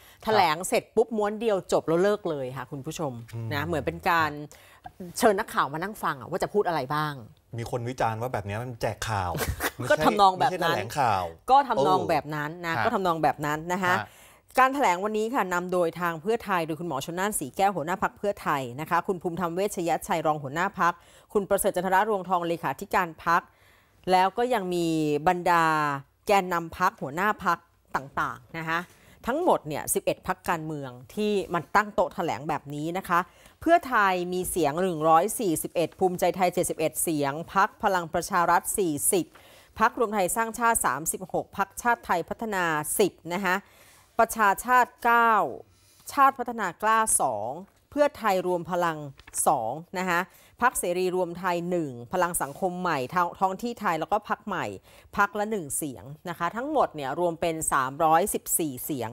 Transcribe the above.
3แถลงเสร็จปุ๊บม้วนเดียวจบแล้วเลิกเลยค่ะ คุณผู้ชมนะเหมือนเป็นการเชิญนักข่าวมานั่งฟังว่าจะพูดอะไรบ้าง มีคนวิจารณ์ว่าแบบนี้มันแจกข่าว ก็ทำนองแบบนั้นก็ทำนองแบบนั้นนะก็ทำนองแบบนั้นนะคะการถแถลงวันนี้ค่ะนำโดยทางเพื่อไทยโดยคุณหมอชนน่านสีแก้วหัวหน้าพักเพื่อไทยนะคะ คุณภูมิธรรมเวชยชัยรองหัวหน้าพักคุณประเสริฐจันทระรวงทองเลขาธิการพักแล้วก็ยังมีบรรดา แกนนำพักหัวหน้าพักต่างๆ นะคะทั้งหมดเนี่ย 11 พักการเมืองที่มันตั้งโต๊ะแถลงแบบนี้นะคะ เพื่อไทยมีเสียง 141 ภูมิใจไทย 71 เสียง พักพลังประชารัฐ 40 พักรวมไทยสร้างชาติ 36 พักชาติไทยพัฒนา 10 นะคะประชาชาติ 9 ชาติพัฒนากล้า 2 เพื่อไทยรวมพลัง 2 นะคะพักเสรีรวมไทย 1 พลังสังคมใหม่ท้องที่ไทยแล้วก็พักใหม่ พักละ1 เสียงนะคะ ทั้งหมดเนี่ยรวมเป็น 314 เสียง